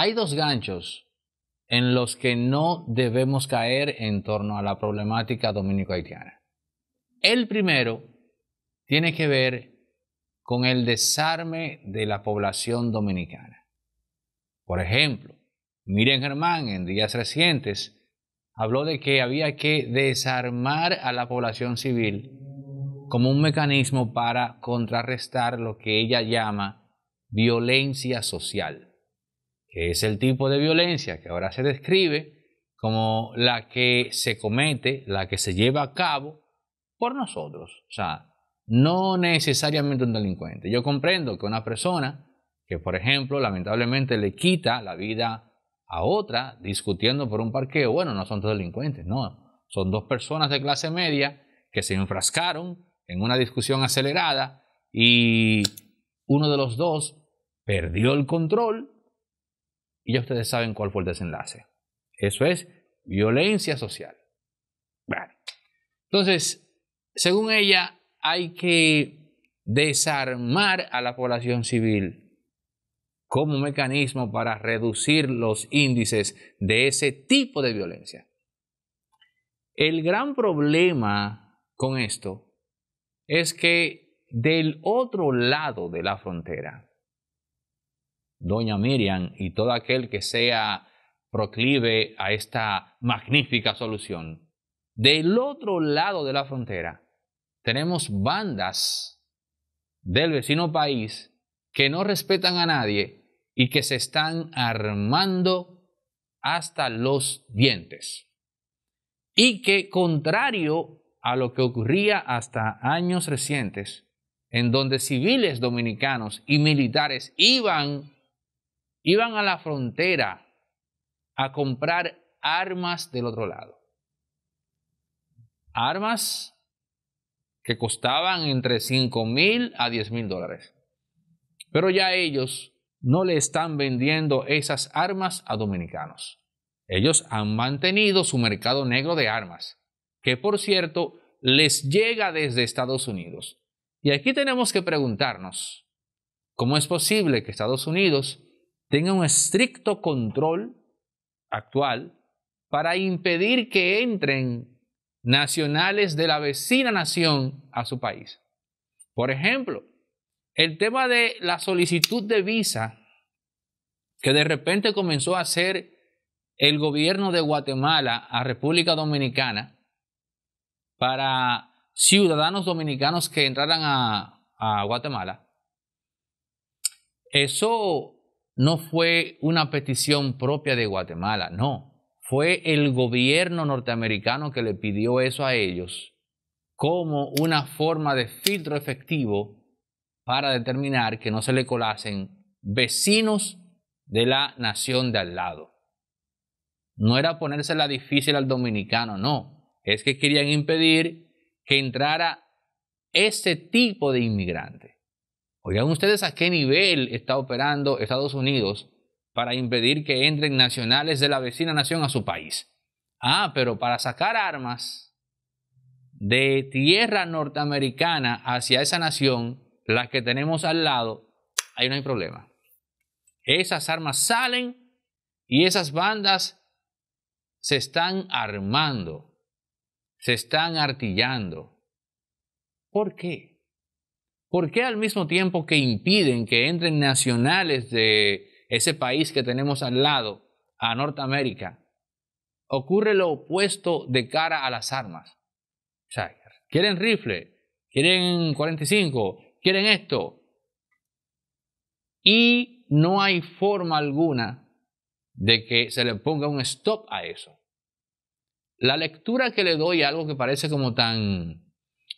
hay dos ganchos en los que no debemos caer en torno a la problemática dominico-haitiana. El primero tiene que ver con el desarme de la población dominicana. Por ejemplo, Miriam Germán en días recientes habló de que había que desarmar a la población civil como un mecanismo para contrarrestar lo que ella llama violencia social que es el tipo de violencia que ahora se describe como la que se comete, la que se lleva a cabo por nosotros. O sea, no necesariamente un delincuente. Yo comprendo que una persona que, por ejemplo, lamentablemente le quita la vida a otra discutiendo por un parqueo, bueno, no son dos delincuentes, no. Son dos personas de clase media que se enfrascaron en una discusión acelerada y uno de los dos perdió el control y ya ustedes saben cuál fue el desenlace. Eso es violencia social. entonces, según ella, hay que desarmar a la población civil como mecanismo para reducir los índices de ese tipo de violencia. El gran problema con esto es que del otro lado de la frontera, doña Miriam y todo aquel que sea proclive a esta magnífica solución. Del otro lado de la frontera tenemos bandas del vecino país que no respetan a nadie y que se están armando hasta los dientes. Y que contrario a lo que ocurría hasta años recientes, en donde civiles dominicanos y militares iban iban a la frontera a comprar armas del otro lado. Armas que costaban entre 5 mil a 10 mil dólares. Pero ya ellos no le están vendiendo esas armas a dominicanos. Ellos han mantenido su mercado negro de armas, que por cierto les llega desde Estados Unidos. Y aquí tenemos que preguntarnos, ¿cómo es posible que Estados Unidos tenga un estricto control actual para impedir que entren nacionales de la vecina nación a su país. Por ejemplo, el tema de la solicitud de visa que de repente comenzó a hacer el gobierno de Guatemala a República Dominicana para ciudadanos dominicanos que entraran a, Guatemala. Eso no fue una petición propia de Guatemala, no. Fue el gobierno norteamericano que le pidió eso a ellos como una forma de filtro efectivo para determinar que no se le colasen vecinos de la nación de al lado. No era ponérsela difícil al dominicano, no. Es que querían impedir que entrara ese tipo de inmigrante. Oigan ustedes a qué nivel está operando Estados Unidos para impedir que entren nacionales de la vecina nación a su país. Ah, pero para sacar armas de tierra norteamericana hacia esa nación, la que tenemos al lado, ahí no hay problema. Esas armas salen y esas bandas se están armando, se están artillando. ¿Por qué? ¿Por qué al mismo tiempo que impiden que entren nacionales de ese país que tenemos al lado, a Norteamérica, ocurre lo opuesto de cara a las armas? O sea, quieren rifle, quieren 45, quieren esto. Y no hay forma alguna de que se le ponga un stop a eso. La lectura que le doy a algo que parece como tan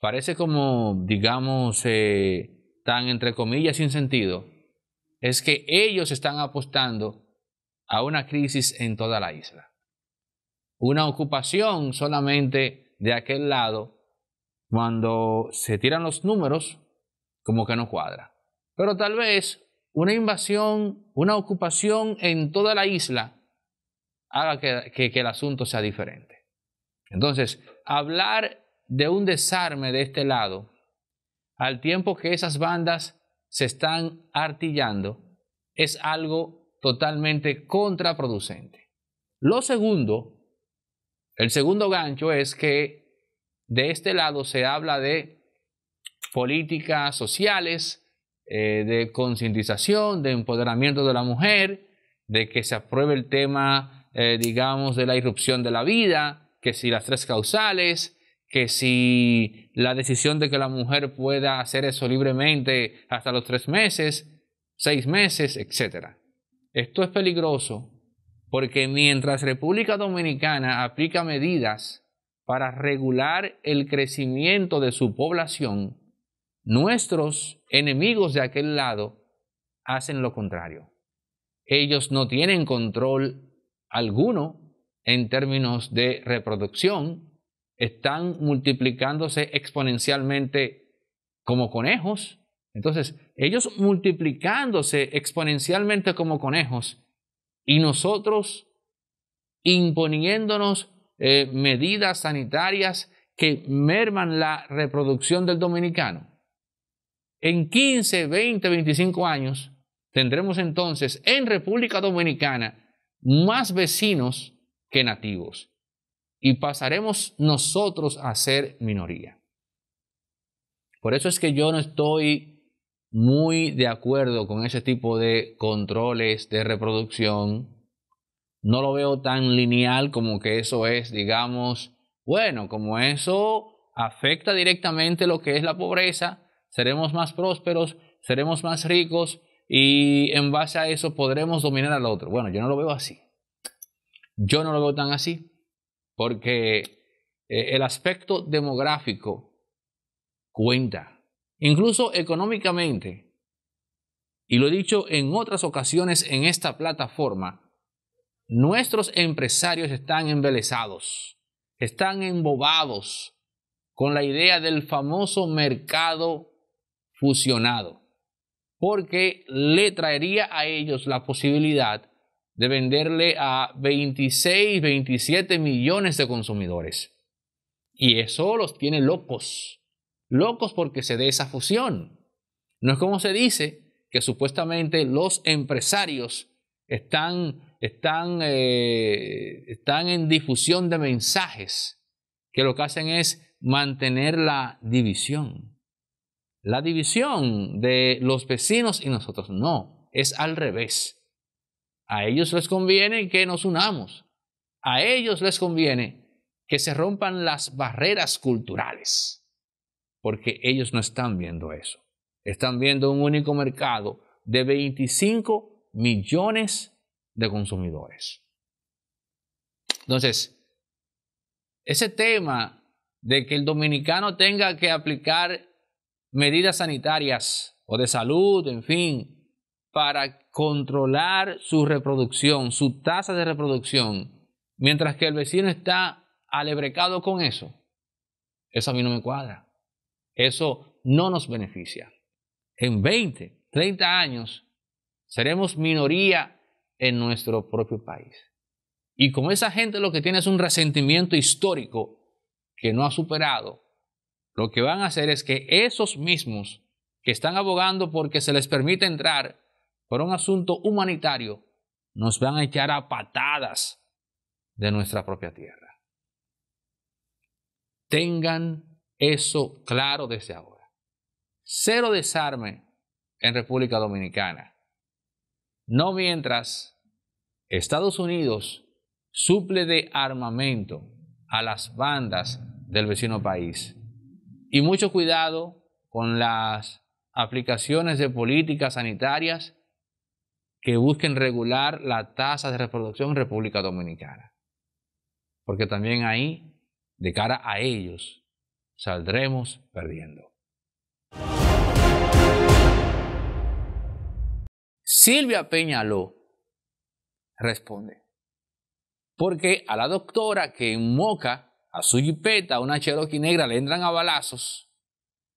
parece como, digamos, eh, tan entre comillas sin sentido, es que ellos están apostando a una crisis en toda la isla. Una ocupación solamente de aquel lado, cuando se tiran los números, como que no cuadra. Pero tal vez una invasión, una ocupación en toda la isla haga que, que el asunto sea diferente. Entonces, hablar de un desarme de este lado, al tiempo que esas bandas se están artillando, es algo totalmente contraproducente. Lo segundo, el segundo gancho es que de este lado se habla de políticas sociales, eh, de concientización, de empoderamiento de la mujer, de que se apruebe el tema, eh, digamos, de la irrupción de la vida, que si las tres causales, que si la decisión de que la mujer pueda hacer eso libremente hasta los tres meses, seis meses, etc. Esto es peligroso porque mientras República Dominicana aplica medidas para regular el crecimiento de su población, nuestros enemigos de aquel lado hacen lo contrario. Ellos no tienen control alguno en términos de reproducción, están multiplicándose exponencialmente como conejos. Entonces, ellos multiplicándose exponencialmente como conejos y nosotros imponiéndonos eh, medidas sanitarias que merman la reproducción del dominicano. En 15, 20, 25 años tendremos entonces en República Dominicana más vecinos que nativos y pasaremos nosotros a ser minoría. Por eso es que yo no estoy muy de acuerdo con ese tipo de controles de reproducción. No lo veo tan lineal como que eso es, digamos, bueno, como eso afecta directamente lo que es la pobreza, seremos más prósperos, seremos más ricos y en base a eso podremos dominar al otro. Bueno, yo no lo veo así. Yo no lo veo tan así porque eh, el aspecto demográfico cuenta, incluso económicamente, y lo he dicho en otras ocasiones en esta plataforma, nuestros empresarios están embelezados, están embobados con la idea del famoso mercado fusionado, porque le traería a ellos la posibilidad de venderle a 26, 27 millones de consumidores. Y eso los tiene locos, locos porque se dé esa fusión. No es como se dice que supuestamente los empresarios están, están, eh, están en difusión de mensajes, que lo que hacen es mantener la división. La división de los vecinos y nosotros no, es al revés. A ellos les conviene que nos unamos. A ellos les conviene que se rompan las barreras culturales. Porque ellos no están viendo eso. Están viendo un único mercado de 25 millones de consumidores. Entonces, ese tema de que el dominicano tenga que aplicar medidas sanitarias o de salud, en fin, para controlar su reproducción, su tasa de reproducción, mientras que el vecino está alebrecado con eso, eso a mí no me cuadra. Eso no nos beneficia. En 20, 30 años seremos minoría en nuestro propio país. Y como esa gente lo que tiene es un resentimiento histórico que no ha superado, lo que van a hacer es que esos mismos que están abogando porque se les permite entrar por un asunto humanitario, nos van a echar a patadas de nuestra propia tierra. Tengan eso claro desde ahora. Cero desarme en República Dominicana. No mientras Estados Unidos suple de armamento a las bandas del vecino país. Y mucho cuidado con las aplicaciones de políticas sanitarias que busquen regular la tasa de reproducción en República Dominicana. Porque también ahí, de cara a ellos, saldremos perdiendo. Silvia Peñaló responde, porque a la doctora que en Moca, a su jipeta, una Cherokee negra, le entran a balazos,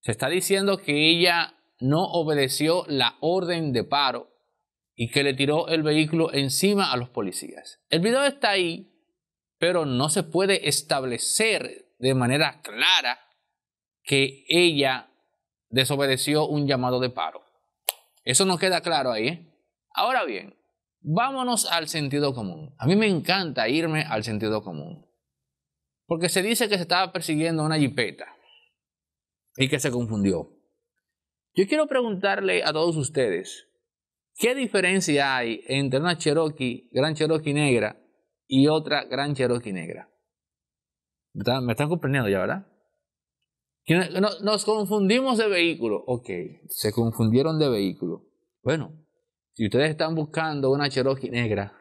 se está diciendo que ella no obedeció la orden de paro y que le tiró el vehículo encima a los policías. El video está ahí, pero no se puede establecer de manera clara que ella desobedeció un llamado de paro. Eso no queda claro ahí. ¿eh? Ahora bien, vámonos al sentido común. A mí me encanta irme al sentido común. Porque se dice que se estaba persiguiendo una jipeta y que se confundió. Yo quiero preguntarle a todos ustedes, ¿Qué diferencia hay entre una Cherokee, Gran Cherokee negra y otra Gran Cherokee negra? Me están, comprendiendo ya, ¿verdad? Nos confundimos de vehículo. Ok, se confundieron de vehículo. Bueno, si ustedes están buscando una Cherokee negra,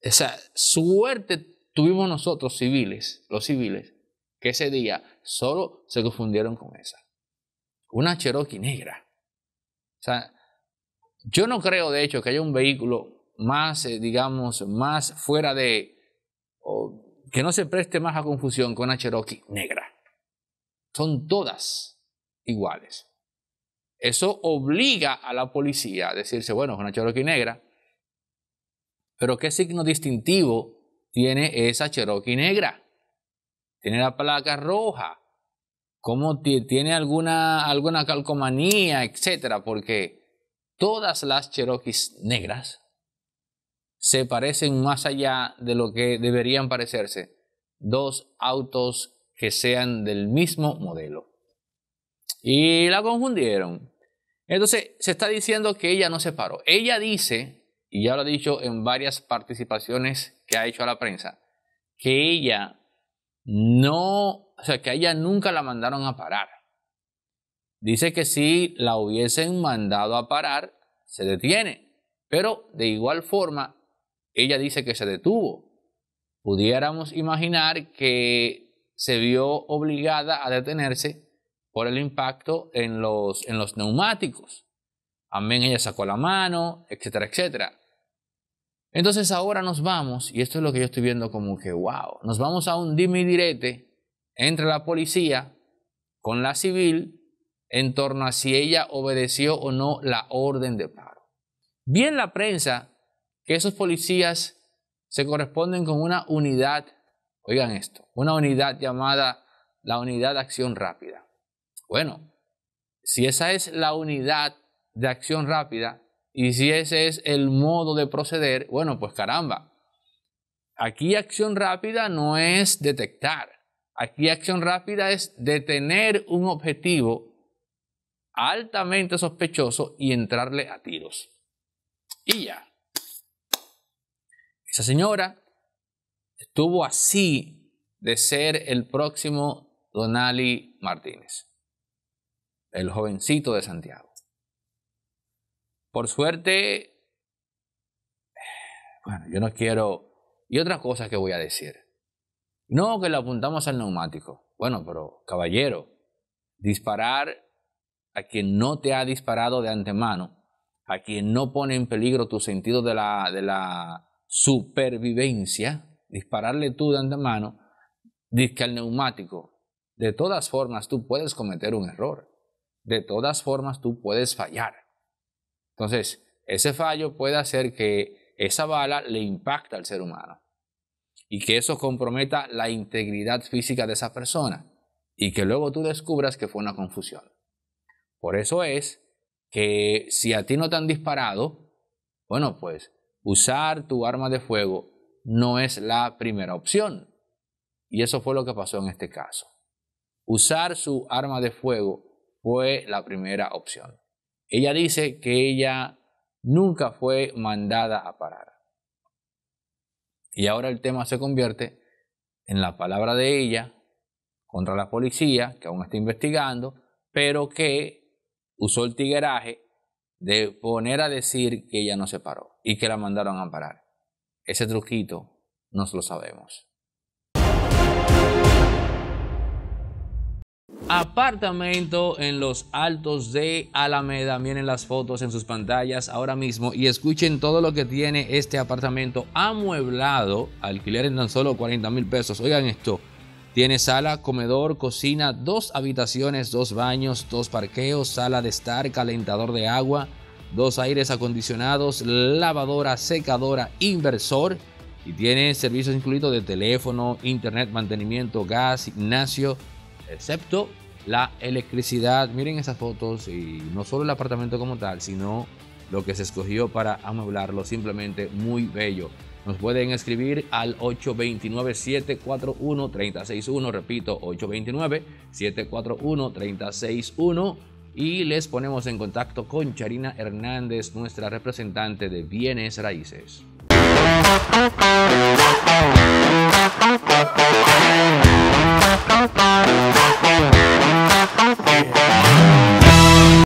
esa suerte tuvimos nosotros civiles, los civiles, que ese día solo se confundieron con esa. Una Cherokee negra. O sea, yo no creo, de hecho, que haya un vehículo más, eh, digamos, más fuera de, que no se preste más a confusión con una Cherokee negra. Son todas iguales. Eso obliga a la policía a decirse, bueno, es una Cherokee negra, pero ¿qué signo distintivo tiene esa Cherokee negra? Tiene la placa roja, ¿cómo tiene alguna, alguna calcomanía, etcétera? Porque todas las Cherokees negras se parecen más allá de lo que deberían parecerse dos autos que sean del mismo modelo. Y la confundieron. Entonces se está diciendo que ella no se paró. Ella dice, y ya lo ha dicho en varias participaciones que ha hecho a la prensa, que ella no, o sea, que ella nunca la mandaron a parar. Dice que si la hubiesen mandado a parar, se detiene. Pero de igual forma, ella dice que se detuvo. Pudiéramos imaginar que se vio obligada a detenerse por el impacto en los, en los neumáticos. Amén, ella sacó la mano, etcétera, etcétera. Entonces ahora nos vamos, y esto es lo que yo estoy viendo como que, wow, nos vamos a un dimidirete entre la policía con la civil en torno a si ella obedeció o no la orden de paro. Bien la prensa que esos policías se corresponden con una unidad, oigan esto, una unidad llamada la unidad de acción rápida. Bueno, si esa es la unidad de acción rápida y si ese es el modo de proceder, bueno, pues caramba. Aquí acción rápida no es detectar. Aquí acción rápida es detener un objetivo altamente sospechoso y entrarle a tiros. Y ya. Esa señora estuvo así de ser el próximo Donali Martínez, el jovencito de Santiago. Por suerte, bueno, yo no quiero... Y otras cosa que voy a decir. No, que le apuntamos al neumático. Bueno, pero caballero, disparar a quien no te ha disparado de antemano, a quien no pone en peligro tu sentido de la, supervivencia, dispararle tú de antemano, dice al neumático, de todas formas tú puedes cometer un error, de todas formas tú puedes fallar. Entonces, ese fallo puede hacer que esa bala le impacte al ser humano y que eso comprometa la integridad física de esa persona y que luego tú descubras que fue una confusión. Por eso es que si a ti no te han disparado, bueno, pues usar tu arma de fuego no es la primera opción. Y eso fue lo que pasó en este caso. Usar su arma de fuego fue la primera opción. Ella dice que ella nunca fue mandada a parar. Y ahora el tema se convierte en la palabra de ella contra la policía, que aún está investigando, pero que usó el tigueraje de poner a decir que ella no se paró y que la mandaron a parar. Ese truquito nos lo sabemos. Apartamento en los altos de Alameda. Miren las fotos en sus pantallas ahora mismo y escuchen todo lo que tiene este apartamento amueblado. Alquiler en tan solo 40 mil pesos. Oigan esto. Tiene sala, comedor, cocina, dos habitaciones, dos baños, dos parqueos, sala de estar, calentador de agua, dos aires acondicionados, lavadora, secadora, inversor. Y tiene servicios incluidos de teléfono, internet, mantenimiento, gas, gimnasio, excepto la electricidad. Miren esas fotos y no solo el apartamento como tal, sino lo que se escogió para amueblarlo, simplemente muy bello. Nos pueden escribir al 829-741-361, repito, 829-741-361 y les ponemos en contacto con Charina Hernández, nuestra representante de bienes raíces.